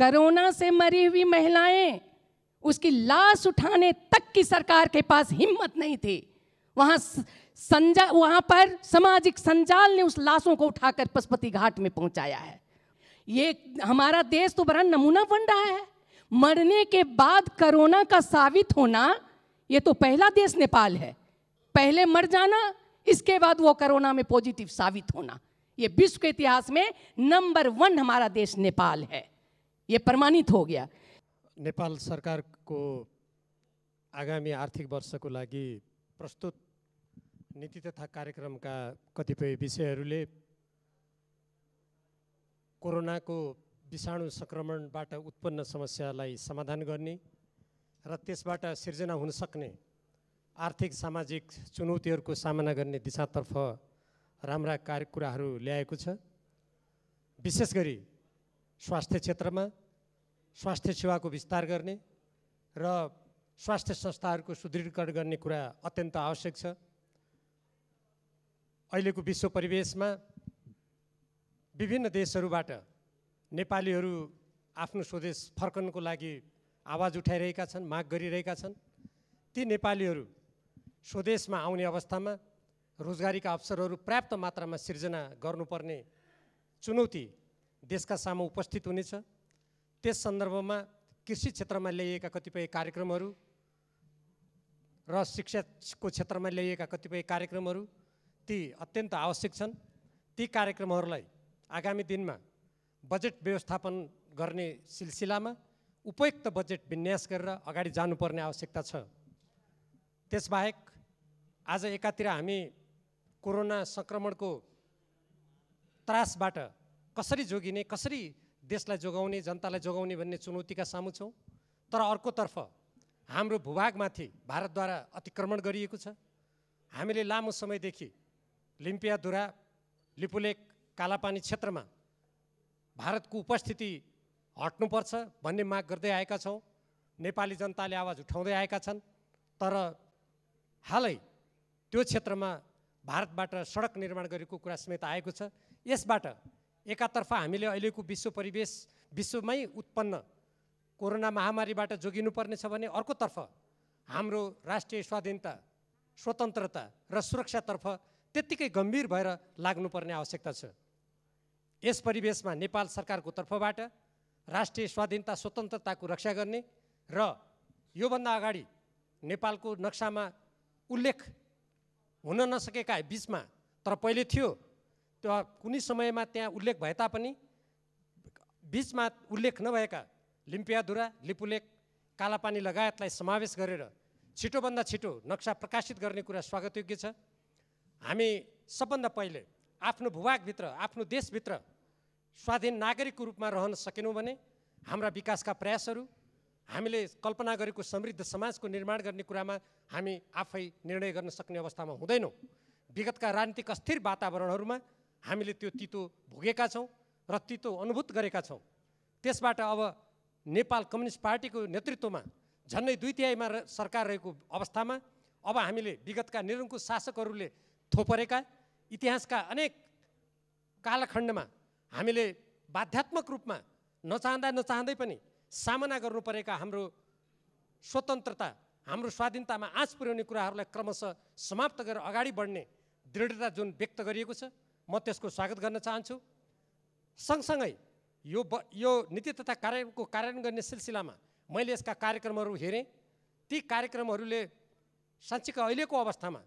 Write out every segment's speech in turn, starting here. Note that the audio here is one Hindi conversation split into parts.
कोरोना से मरी हुई महिलाएं उसकी लाश उठाने तक की सरकार के पास हिम्मत नहीं थी वहां संजा वहां पर सामाजिक संजाल ने उस लाशों को उठाकर पशुपति घाट में पहुंचाया है ये हमारा देश तो बड़ा नमूना बन रहा है मरने के बाद कोरोना का साबित होना ये तो पहला देश नेपाल है पहले मर जाना इसके बाद वो कोरोना में पॉजिटिव साबित होना ये विश्व के इतिहास में नंबर वन हमारा देश नेपाल है ये प्रमाणित हो गया नेपाल सरकारको आगामी आर्थिक वर्षको लागि प्रस्तुत नीति तथा कार्यक्रमका कतिपय विषयहरूले कोरोनाको विषाणु सङ्क्रमणबाट उत्पन्न समस्यालाई समाधान गर्ने र त्यसबाट सिर्जना हुन सक्ने आर्थिक सामाजिक चुनौतीहरूको सामना गर्ने दिशातर्फ राम्रा कार्य कुराहरू ल्याएको छ विशेष गरी स्वास्थ्य क्षेत्रमा स्वास्थ्य सेवाको विस्तार गर्ने र स्वास्थ्य संस्थाहरूको सुदृढीकरण गर्ने कुरा अत्यन्त आवश्यक छ अहिलेको विश्व परिवेशमा विभिन्न देशहरूबाट नेपालीहरू आफ्नो स्वदेश फर्कनको लागि आवाज उठाइरहेका छन् माग गरिरहेका छन् ती नेपालीहरू स्वदेशमा आउने अवस्थामा रोजगारीका अवसरहरू पर्याप्त मात्रामा सिर्जना गर्नुपर्ने चुनौती देशका सामु उपस्थित हुनेछ त्यस सन्दर्भमा कृषि क्षेत्रमा ल्याइएका कतिपय कार्यक्रमहरू र शिक्षाको क्षेत्रमा ल्याइएका कतिपय कार्यक्रमहरू ती अत्यन्त आवश्यक छन् ती कार्यक्रमहरूलाई आगामी दिनमा बजेट व्यवस्थापन गर्ने सिलसिलामा उपयुक्त बजेट विन्यास गरेर अगाडि जानुपर्ने आवश्यकता छ त्यसबाहेक आज एकातिर हामी कोरोना सङ्क्रमणको त्रासबाट कसरी जोगिने कसरी देशलाई जोगाउने जनतालाई जोगाउने भन्ने चुनौतीका सामु छौँ तर अर्कोतर्फ हाम्रो भूभागमाथि भारतद्वारा अतिक्रमण गरिएको छ हामीले लामो समयदेखि लिम्पियाधुरा लिपुलेक कालापानी क्षेत्रमा भारतको उपस्थिति हट्नुपर्छ भन्ने माग गर्दै आएका छौँ नेपाली जनताले आवाज उठाउँदै आएका छन् तर हालै त्यो क्षेत्रमा भारतबाट सडक निर्माण गरेको कुरा समेत आएको छ यसबाट एकातर्फ हामीले अहिलेको विश्व परिवेश विश्वमै उत्पन्न कोरोना महामारीबाट जोगिनुपर्ने छ भने अर्कोतर्फ हाम्रो राष्ट्रिय स्वाधीनता स्वतन्त्रता र सुरक्षातर्फ त्यत्तिकै गम्भीर भएर लाग्नुपर्ने आवश्यकता छ यस परिवेशमा नेपाल सरकारको तर्फबाट राष्ट्रिय स्वाधीनता स्वतन्त्रताको रक्षा गर्ने र योभन्दा अगाडि नेपालको नक्सामा उल्लेख हुन नसकेका बिचमा तर पहिले थियो त्यो कुनै समयमा त्यहाँ उल्लेख भए तापनि बिचमा उल्लेख नभएका लिम्पियाधुरा लिपुलेक कालापानी लगायतलाई समावेश गरेर छिटोभन्दा छिटो नक्सा प्रकाशित गर्ने कुरा स्वागतयोग्य छ हामी सबभन्दा पहिले आफ्नो भूभागभित्र आफ्नो देशभित्र स्वाधीन नागरिकको रूपमा रहन सकेनौँ भने हाम्रा विकासका प्रयासहरू हामीले कल्पना गरेको समृद्ध समाजको निर्माण गर्ने कुरामा हामी आफै निर्णय गर्न सक्ने अवस्थामा हुँदैनौँ विगतका राजनीतिक अस्थिर वातावरणहरूमा हामीले त्यो तितो भोगेका छौँ र तितो अनुभूत गरेका छौँ त्यसबाट अब नेपाल कम्युनिस्ट पार्टीको नेतृत्वमा झन्डै दुई तिहाईमा सरकार रहेको अवस्थामा अब हामीले विगतका निरङ्कुश शासकहरूले थोपरेका इतिहासका अनेक कालखण्डमा हामीले बाध्यात्मक रूपमा नचाहँदा नचाहँदै पनि सामना गर्नुपरेका हाम्रो स्वतन्त्रता हाम्रो स्वाधीनतामा आँच पुर्याउने कुराहरूलाई क्रमशः समाप्त गरेर अगाडि बढ्ने दृढता जुन व्यक्त गरिएको छ म त्यसको स्वागत गर्न चाहन्छु सँगसँगै यो ब यो नीति तथा कार्यको कार्यान्वयन गर्ने सिलसिलामा मैले यसका कार्यक्रमहरू हेरेँ ती कार्यक्रमहरूले साँच्चीको अहिलेको अवस्थामा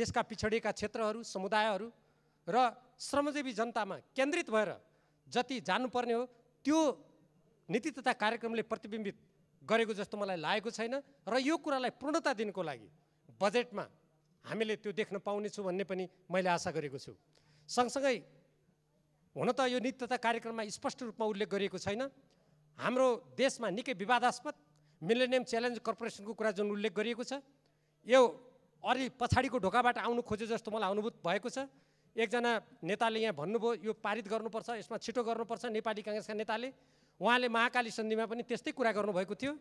देशका पिछडिएका क्षेत्रहरू समुदायहरू र श्रमजीवी जनतामा केन्द्रित भएर जति जानुपर्ने हो त्यो नीति तथा कार्यक्रमले प्रतिबिम्बित गरेको जस्तो मलाई लागेको छैन र यो कुरालाई पूर्णता दिनको लागि बजेटमा हामीले त्यो देख्न पाउनेछु भन्ने पनि मैले आशा गरेको छु सँगसँगै हुन त यो नित्यता कार्यक्रममा स्पष्ट रूपमा उल्लेख गरिएको छैन हाम्रो देशमा निकै विवादास्पद मिलेनियम च्यालेन्ज कर्पोरेसनको कुरा जुन उल्लेख गरिएको छ यो अलि पछाडिको ढोकाबाट आउनु खोज्यो जस्तो मलाई अनुभूत भएको छ एकजना नेताले यहाँ भन्नुभयो यो पारित गर्नुपर्छ यसमा छिटो गर्नुपर्छ नेपाली काङ्ग्रेसका नेताले उहाँले महाकाली सन्धिमा पनि त्यस्तै कुरा गर्नुभएको थियो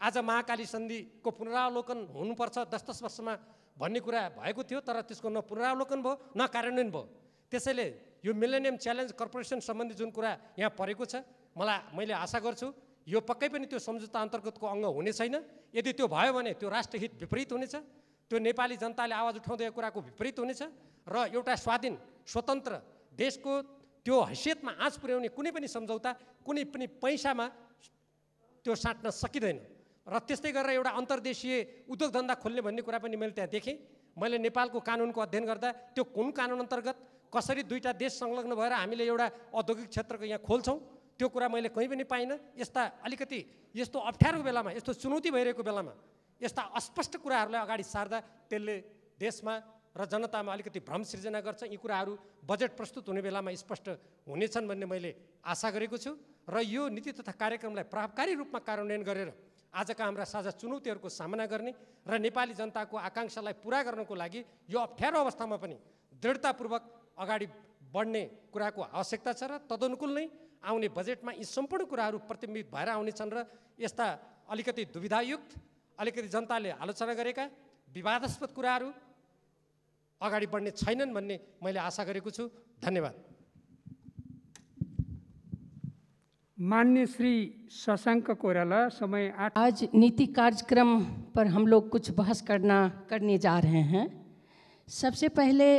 आज महाकाली सन्धिको पुनरावलोकन हुनुपर्छ दस दस वर्षमा भन्ने कुरा भएको थियो तर त्यसको न पुनरावलोकन भयो न कार्यान्वयन भयो त्यसैले यो मिलेनियम च्यालेन्ज कर्पोरेसन सम्बन्धी जुन कुरा यहाँ परेको छ मलाई मैले आशा गर्छु यो पक्कै पनि त्यो सम्झौता अन्तर्गतको अङ्ग हुने छैन यदि त्यो भयो भने त्यो राष्ट्रहित विपरीत हुनेछ त्यो नेपाली जनताले आवाज उठाउँदै यो कुराको विपरीत हुनेछ र एउटा स्वाधीन स्वतन्त्र देशको त्यो हैसियतमा आँच पुर्याउने कुनै पनि सम्झौता कुनै पनि पैसामा त्यो साट्न सकिँदैन र त्यस्तै गरेर एउटा अन्तर्देशीय उद्योग धन्दा खोल्ने भन्ने कुरा पनि मैले त्यहाँ देखेँ मैले नेपालको कानुनको अध्ययन गर्दा त्यो कुन कानुन अन्तर्गत कसरी दुईवटा देश संलग्न भएर हामीले एउटा औद्योगिक क्षेत्रको यहाँ खोल्छौँ त्यो कुरा मैले कहीँ पनि पाइनँ यस्ता अलिकति यस्तो अप्ठ्यारो बेलामा यस्तो चुनौती भइरहेको बेलामा यस्ता अस्पष्ट कुराहरूलाई अगाडि सार्दा त्यसले देशमा र जनतामा अलिकति भ्रम सिर्जना गर्छ यी कुराहरू बजेट प्रस्तुत हुने बेलामा स्पष्ट हुनेछन् भन्ने मैले आशा गरेको छु र यो नीति तथा कार्यक्रमलाई प्रभावकारी रूपमा कार्यान्वयन गरेर आजका हाम्रा साझा चुनौतीहरूको सामना गर्ने र नेपाली जनताको आकाङ्क्षालाई पुरा गर्नको लागि यो अप्ठ्यारो अवस्थामा पनि दृढतापूर्वक अगाडि बढ्ने कुराको आवश्यकता छ र तदनुकूल नै आउने बजेटमा यी सम्पूर्ण कुराहरू प्रतिबिम्बित भएर आउनेछन् र यस्ता अलिकति दुविधायुक्त अलिकति जनताले आलोचना गरेका विवादास्पद कुराहरू अगाडि बढ्ने छैनन् भन्ने मैले आशा गरेको छु धन्यवाद मान्य श्री शशाङ्क कोराला समय आठ आज नीति कार्यक्रम पर हम लोग कुछ बहस करना करने जा रहे हैं सबसे पहले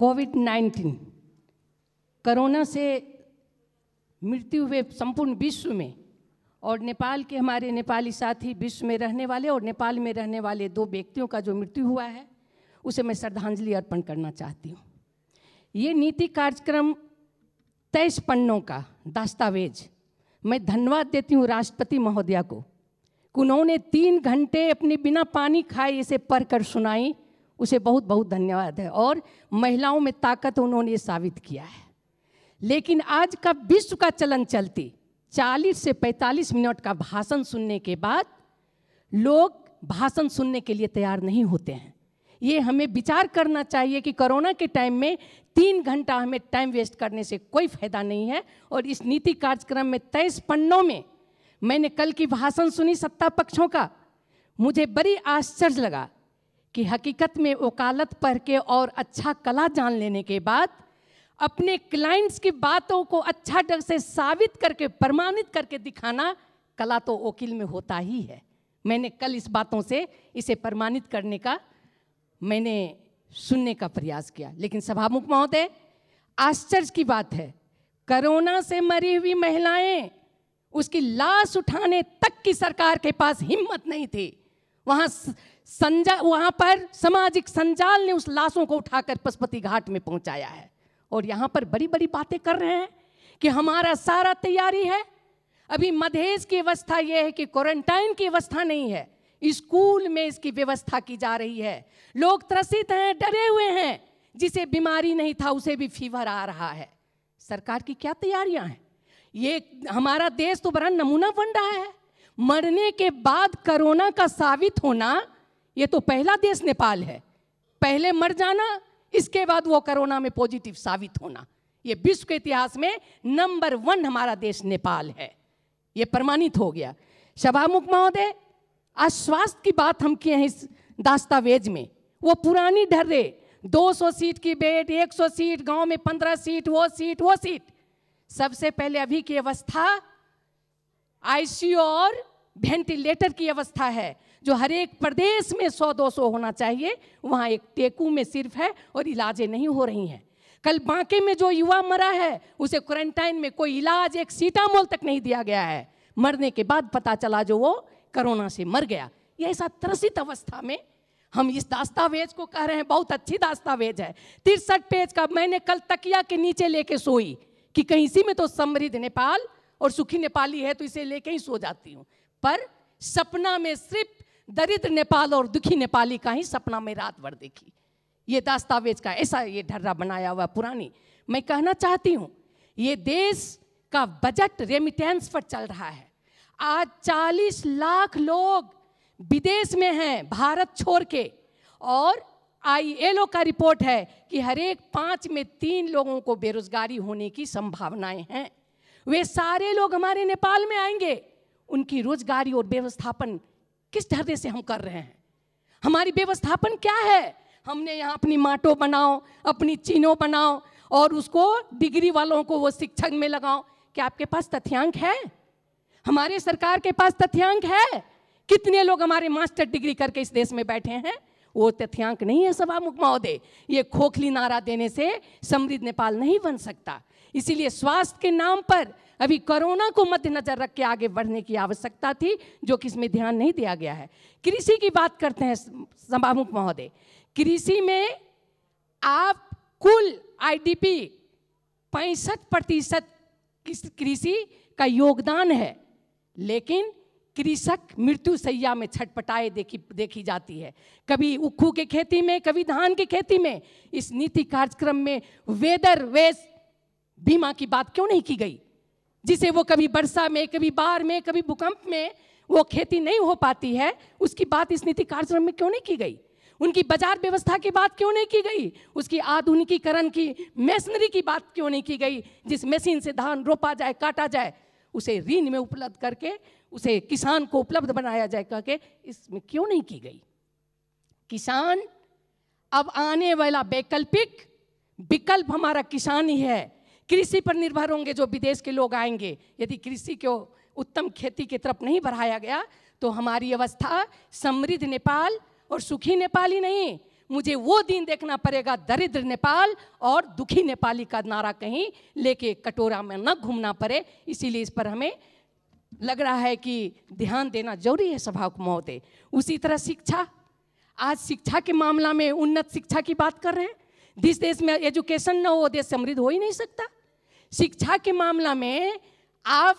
कोविड नाइन्टीन कोरोना से मृत्यु हुए संपूर्ण विश्व में और नेपाल के हमारे नेपाली साथी विश्व में रहने वाले और नेपाल में रहने वाले दो व्यक्तियों का जो मृत्यु हुआ है उसे मैं श्रद्धांजलि अर्पण करना चाहती हूँ ये नीति कार्यक्रम तेईस पन्नों का दस्तावेज मैं धन्यवाद देती हूँ राष्ट्रपति महोदया को कि उन्होंने तीन घंटे अपने बिना पानी खाए इसे पढ़कर सुनाई उसे बहुत बहुत धन्यवाद है और महिलाओं में ताकत उन्होंने साबित किया है लेकिन आज का विश्व का चलन चलती 40 से 45 मिनट का भाषण सुनने के बाद लोग भाषण सुनने के लिए तैयार नहीं होते हैं ये हमें विचार करना चाहिए कि कोरोना के टाइम में तीन घंटा हमें टाइम वेस्ट करने से कोई फायदा नहीं है और इस नीति कार्यक्रम में तेईस पन्नों में मैंने कल की भाषण सुनी सत्ता पक्षों का मुझे बड़ी आश्चर्य लगा कि हकीकत में वकालत पढ़ के और अच्छा कला जान लेने के बाद अपने क्लाइंट्स की बातों को अच्छा ढंग से साबित करके प्रमाणित करके दिखाना कला तो वकील में होता ही है मैंने कल इस बातों से इसे प्रमाणित करने का मैंने सुनने का प्रयास किया लेकिन सभामुख महोदय आश्चर्य की बात है कोरोना से मरी हुई महिलाएं उसकी लाश उठाने तक की सरकार के पास हिम्मत नहीं थी वहां संजा वहाँ पर सामाजिक संजाल ने उस लाशों को उठाकर पशुपति घाट में पहुँचाया है और यहाँ पर बड़ी बड़ी बातें कर रहे हैं कि हमारा सारा तैयारी है अभी मधेश की व्यवस्था यह है कि क्वारंटाइन की व्यवस्था नहीं है स्कूल में इसकी व्यवस्था की जा रही है लोग त्रसित हैं डरे हुए हैं जिसे बीमारी नहीं था उसे भी फीवर आ रहा है सरकार की क्या तैयारियां हैं ये हमारा देश तो बड़ा नमूना बन रहा है मरने के बाद कोरोना का साबित होना ये तो पहला देश नेपाल है पहले मर जाना इसके बाद वो कोरोना में पॉजिटिव साबित होना ये विश्व के इतिहास में नंबर वन हमारा देश नेपाल है ये प्रमाणित हो गया सभामुख महोदय आज स्वास्थ्य की बात हम किए हैं इस दस्तावेज में वो पुरानी ढर्रे 200 सीट की बेड 100 सीट गांव में 15 सीट वो सीट वो सीट सबसे पहले अभी की अवस्था आईसीयू और वेंटिलेटर की अवस्था है जो हर एक प्रदेश में सौ दो सौ होना चाहिए वहाँ एक टेकू में सिर्फ है और इलाजें नहीं हो रही हैं कल बांके में जो युवा मरा है उसे क्वारंटाइन में कोई इलाज एक सीटामोल तक नहीं दिया गया है मरने के बाद पता चला जो वो कोरोना से मर गया ये ऐसा त्रसित अवस्था में हम इस दस्तावेज को कह रहे हैं बहुत अच्छी दस्तावेज है तिरसठ पेज का मैंने कल तकिया के नीचे लेके सोई कि कहीं इसी में तो समृद्ध नेपाल और सुखी नेपाली है तो इसे लेके ही सो जाती हूँ पर सपना में सिर्फ दरिद्र नेपाल और दुखी नेपाली का ही सपना में रात भर देखी ये दस्तावेज का ऐसा ये ढर्रा बनाया हुआ पुरानी मैं कहना चाहती हूँ ये देश का बजट रेमिटेंस पर चल रहा है आज 40 लाख लोग विदेश में हैं भारत छोड़ के और आईएलओ का रिपोर्ट है कि हरेक पाँच में तीन लोगों को बेरोजगारी होने की संभावनाएं हैं वे सारे लोग हमारे नेपाल में आएंगे उनकी रोजगारी और व्यवस्थापन किस ढर्रे से हम कर रहे हैं हमारी व्यवस्थापन क्या है हमने यहाँ अपनी माटो बनाओ अपनी चीनों बनाओ और उसको डिग्री वालों को वो शिक्षक में लगाओ क्या आपके पास तथ्यांक है हमारे सरकार के पास तथ्यांक है कितने लोग हमारे मास्टर डिग्री करके इस देश में बैठे हैं वो तथ्यांक नहीं है सभा मुख महोदय ये खोखली नारा देने से समृद्ध नेपाल नहीं बन सकता इसीलिए स्वास्थ्य के नाम पर अभी कोरोना को मद्देनजर रख के आगे बढ़ने की आवश्यकता थी जो कि इसमें ध्यान नहीं दिया गया है कृषि की बात करते हैं सभामुख महोदय कृषि में आप कुल आईडीपी डी प्रतिशत कृषि का योगदान है लेकिन कृषक मृत्यु सैया में छटपटाए देखी देखी जाती है कभी उखू के खेती में कभी धान की खेती में इस नीति कार्यक्रम में वेदर वेस बीमा की बात क्यों नहीं की गई जिसे वो कभी वर्षा में कभी बाढ़ में कभी भूकंप में वो खेती नहीं हो पाती है उसकी बात इस नीति कार्यक्रम में क्यों नहीं की गई उनकी बाजार व्यवस्था की बात क्यों नहीं की गई उसकी आधुनिकीकरण की मशीनरी की बात क्यों नहीं की गई जिस मशीन से धान रोपा जाए काटा जाए उसे ऋण में उपलब्ध करके उसे किसान को उपलब्ध बनाया जाए कह के इसमें क्यों नहीं की गई किसान अब आने वाला वैकल्पिक विकल्प हमारा किसान ही है कृषि पर निर्भर होंगे जो विदेश के लोग आएंगे यदि कृषि को उत्तम खेती की तरफ नहीं बढ़ाया गया तो हमारी अवस्था समृद्ध नेपाल और सुखी नेपाल ही नहीं मुझे वो दिन देखना पड़ेगा दरिद्र नेपाल और दुखी नेपाली का नारा कहीं लेके कटोरा में न घूमना पड़े इसीलिए इस पर हमें लग रहा है कि ध्यान देना जरूरी है सभा को महोदय उसी तरह शिक्षा आज शिक्षा के मामला में उन्नत शिक्षा की बात कर रहे हैं जिस देश में एजुकेशन न हो देश समृद्ध हो ही नहीं सकता शिक्षा के मामला में आप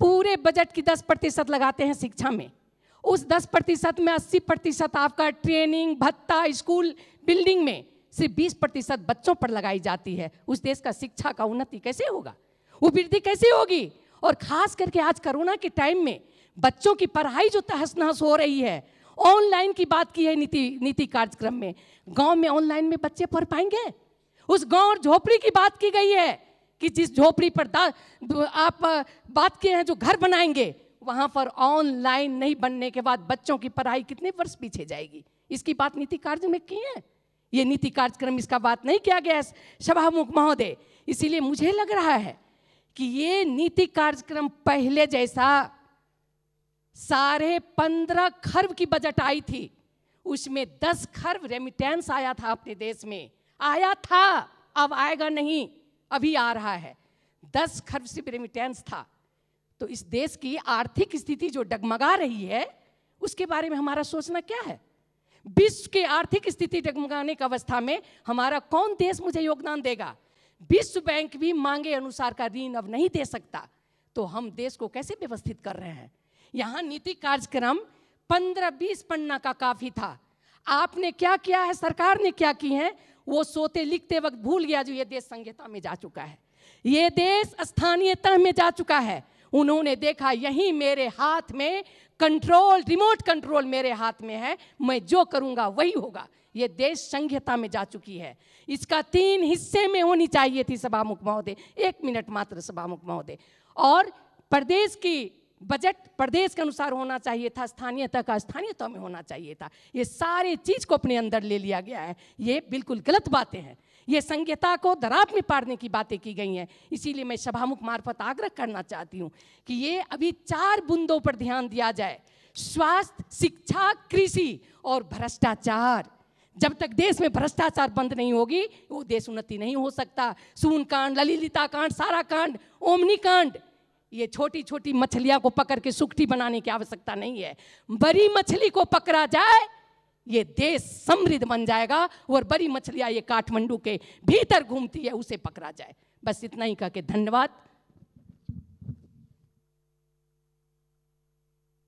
पूरे बजट की 10 प्रतिशत लगाते हैं शिक्षा में उस 10 प्रतिशत में 80 प्रतिशत आपका ट्रेनिंग भत्ता स्कूल बिल्डिंग में सिर्फ 20 प्रतिशत बच्चों पर लगाई जाती है उस देश का शिक्षा का उन्नति कैसे होगा वो वृद्धि कैसे होगी और खास करके आज कोरोना के टाइम में बच्चों की पढ़ाई जो तहस नहस हो रही है ऑनलाइन की बात की है नीति नीति कार्यक्रम में गांव में ऑनलाइन में बच्चे पढ़ पाएंगे उस गांव और झोपड़ी की बात की गई है कि जिस झोपड़ी पर आप बात किए हैं जो घर बनाएंगे वहां पर ऑनलाइन नहीं बनने के बाद बच्चों की पढ़ाई कितने वर्ष पीछे जाएगी इसकी बात नीति कार्य में की है ये नीति कार्यक्रम इसका बात नहीं किया गया सभामुख महोदय इसीलिए मुझे लग रहा है कि ये नीति कार्यक्रम पहले जैसा साढ़े पंद्रह खर्ब की बजट आई थी उसमें दस खर्ब रेमिटेंस आया था अपने देश में आया था अब आएगा नहीं अभी आ रहा है दस खर्ब से रेमिटेंस था तो इस देश की आर्थिक स्थिति जो डगमगा रही है उसके बारे में हमारा सोचना क्या है विश्व की आर्थिक स्थिति डगमगाने की अवस्था में हमारा कौन देश मुझे योगदान देगा विश्व बैंक भी मांगे अनुसार का ऋण अब नहीं दे सकता तो हम देश को कैसे व्यवस्थित कर रहे हैं यहाँ नीति कार्यक्रम पंद्रह बीस पन्ना का काफी था आपने क्या किया है सरकार ने क्या की है वो सोते लिखते वक्त भूल गया जो ये देश संघ्यता में जा चुका है ये देश स्थानीयता में जा चुका है उन्होंने देखा यही मेरे हाथ में कंट्रोल रिमोट कंट्रोल मेरे हाथ में है मैं जो करूंगा वही होगा ये देश संघ्यता में जा चुकी है इसका तीन हिस्से में होनी चाहिए थी सभामुख महोदय एक मिनट मात्र सभामुख महोदय और प्रदेश की बजट प्रदेश के अनुसार होना चाहिए था तक का तो में होना चाहिए था ये सारे चीज़ को अपने अंदर ले लिया गया है ये बिल्कुल गलत बातें हैं ये संज्ञता को दराब में पारने की बातें की गई हैं इसीलिए मैं सभामुख मार्फत आग्रह करना चाहती हूँ कि ये अभी चार बुंदों पर ध्यान दिया जाए स्वास्थ्य शिक्षा कृषि और भ्रष्टाचार जब तक देश में भ्रष्टाचार बंद नहीं होगी वो देश उन्नति नहीं हो सकता सून कांड ललिता कांड सारा कांड ओमनी कांड ये छोटी छोटी मछलियां को पकड़ के सुखटी बनाने की आवश्यकता नहीं है बड़ी मछली को पकड़ा जाए ये देश समृद्ध बन जाएगा और बड़ी मछलियां ये काठमांडू के भीतर घूमती है उसे पकड़ा जाए बस इतना ही कह के धन्यवाद